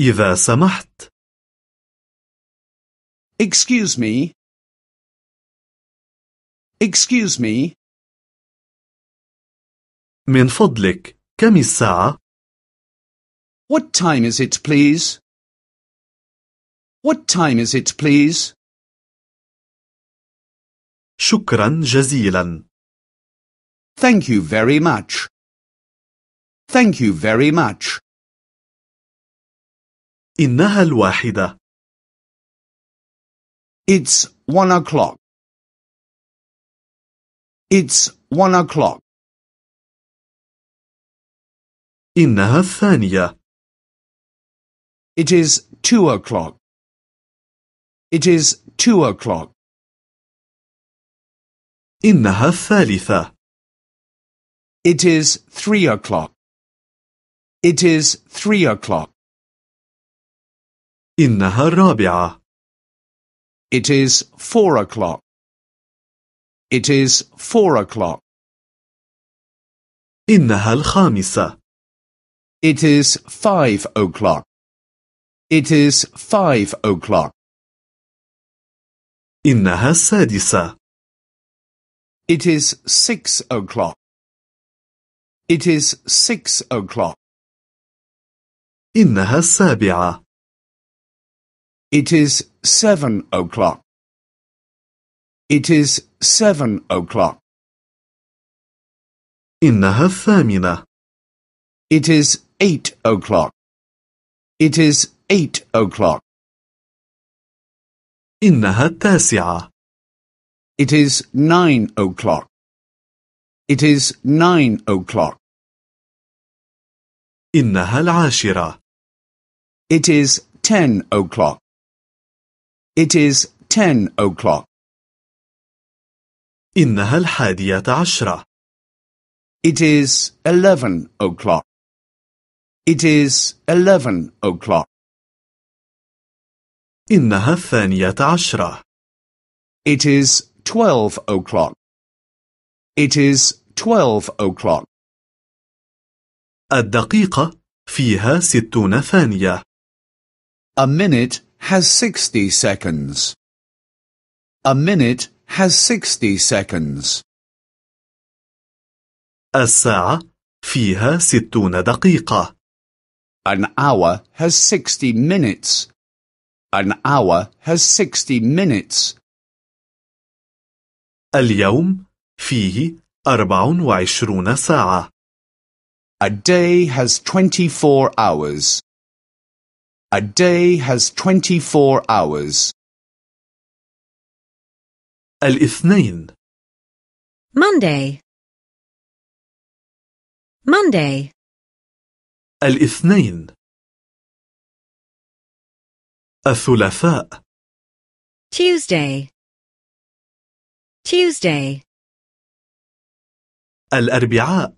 إذا سمحت Excuse me Excuse me من فضلك كم الساعة؟ What time is it please? What time is it please? شكرا جزيلا Thank you very much. Thank you very much. إنها الواحدة. It's one o'clock. It's one o'clock. إنها الثانية. It is two o'clock. It is two o'clock. إنها الثالثة. It is three o'clock. It is three o'clock. إنها الرابعة. It is four o'clock. It is four o'clock. إنها الخامسة. It is five o'clock. It is five o'clock. إنها السادسة. It is six o'clock. It is six o'clock. إنها السابعة. It is seven o'clock. It is seven o'clock. إنها الثامنة. It is eight o'clock. It is eight o'clock. إنها التاسعة. It is nine o'clock. It is nine o'clock. إنها العاشرة. It is ten o'clock. It is ten o'clock. إنها الحادية عشرة. It is eleven o'clock. It is eleven o'clock. إنها الثانية عشرة. It is twelve o'clock. It is twelve o'clock. الدقيقة فيها ستون ثانية. A minute has 60 seconds. A minute has 60 seconds. الساعة فيها 60 دقيقة. An hour has 60 minutes. An hour has 60 minutes. اليوم فيه 24 ساعة. A day has 24 hours. A day has twenty-four hours. الاثنين Monday Monday الاثنين الثلاثاء Tuesday Tuesday الأربعاء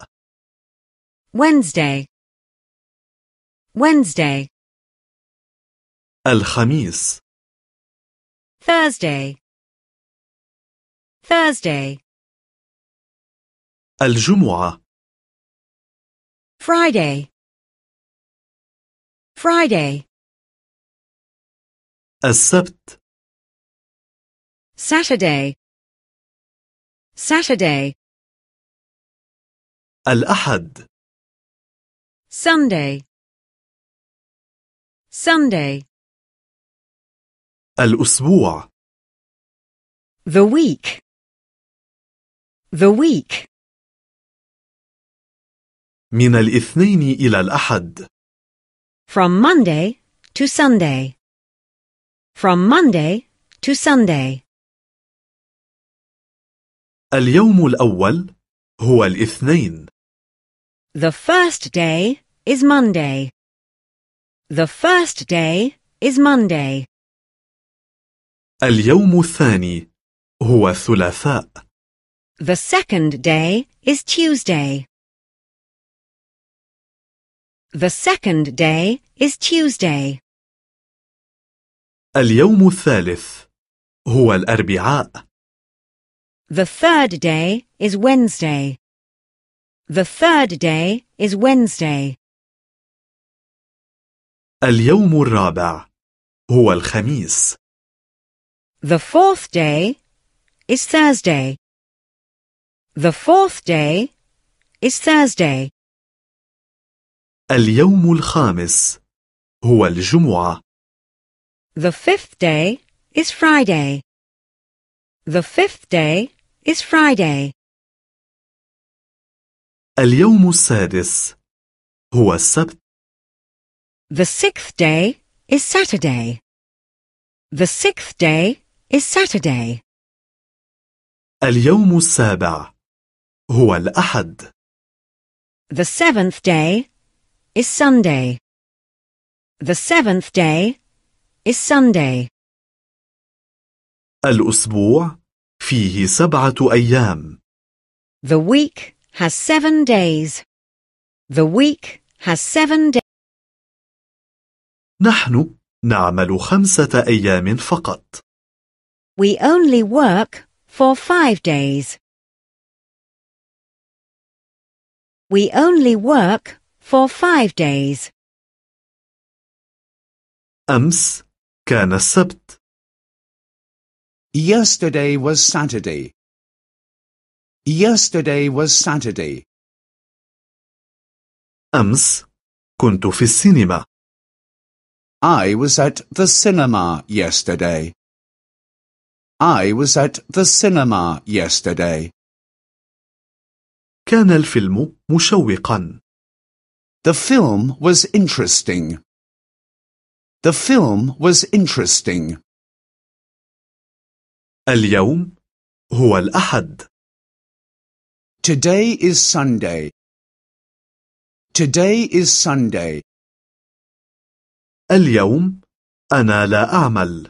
Wednesday Wednesday الخميس Thursday Thursday الجمعة Friday Friday السبت Saturday Saturday الأحد Sunday Sunday الأسبوع The week The week من الاثنين إلى الأحد From Monday to Sunday From Monday to Sunday اليوم الأول هو الاثنين The first day is Monday The first day is Monday اليوم الثاني هو الثلاثاء. The second day is Tuesday. The second day is Tuesday. اليوم الثالث هو الأربعاء. The third day is Wednesday. The third day is Wednesday. اليوم الرابع هو الخميس. The fourth day is Thursday. The fourth day is Thursday. اليوم الخامس هو الجمعة. The fifth day is Friday. The fifth day is Friday. اليوم السادس هو السبت. The sixth day is Saturday. The sixth day is Saturday. اليوم السابع هو الأحد. The seventh day is Sunday. The seventh day is Sunday. الأسبوع فيه سبعة أيام. The week has seven days. The week has seven days. نحن نعمل خمسة أيام فقط. We only work for five days. We only work for five days. أمس كان السبت. Yesterday was Saturday. Yesterday was Saturday. أمس كنت في السينما. I was at the cinema yesterday. I was at the cinema yesterday. كان الفيلم مشوقا. The film was interesting. The film was interesting. اليوم هو الأحد. Today is Sunday. Today is Sunday. اليوم أنا لا أعمل.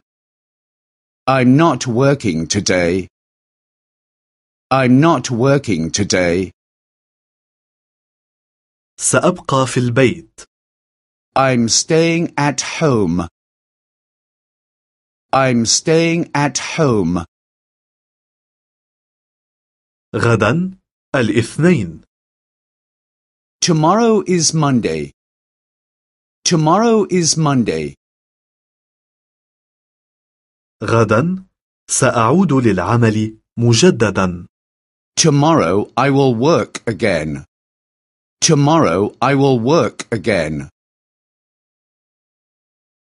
I'm not working today. I'm not working today. سأبقى في البيت. I'm staying at home. I'm staying at home. غدا الاثنين. Tomorrow is Monday. Tomorrow is Monday. غدا سأعود للعمل مجددا. Tomorrow I will work again. Tomorrow I will work again.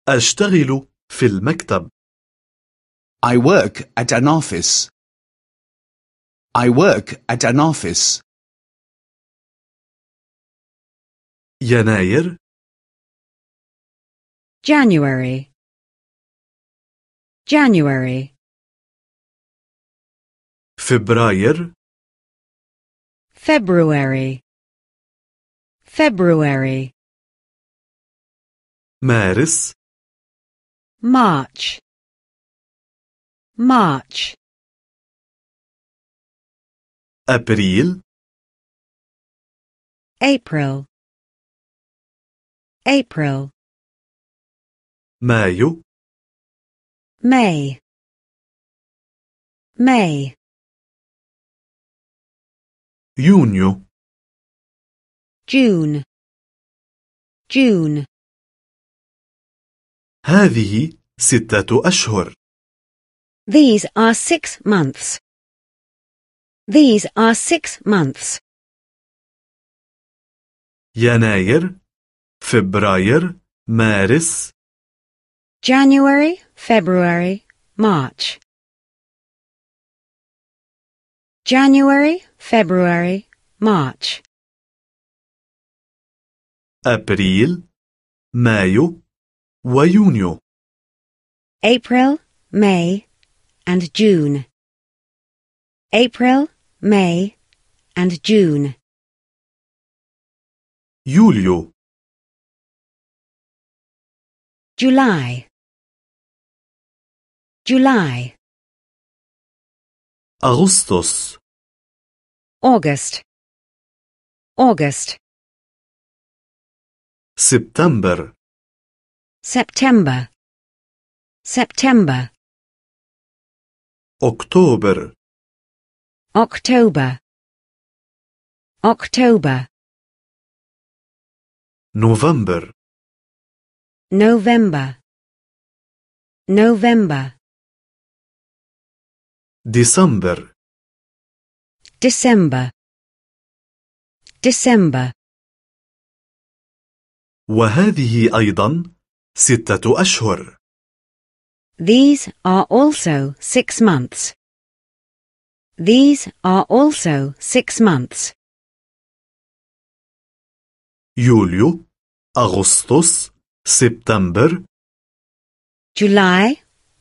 أشتغل في المكتب. I work at an office. I work at an office. يناير January January February, February February مارس March March April, April April May. May. May. Junio. June. June. هذه ستة أشهر. These are six months. These are six months. يناير، فبراير، مارس. January, February, March. January, February, March. April, مايو ويونيو April, May and June April, May and June Julio. July July Augustus August August September September September October October October November November November December December December وهذه أيضا ستة أشهر These are also six months. These are also six months. Julio, أغسطس September. July,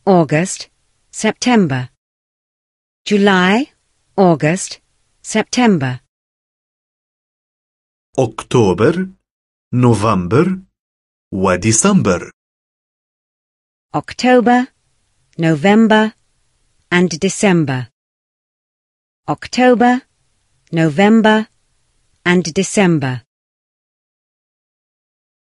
August, September July, August, September. October, November, December. October, November and December. October, November and December.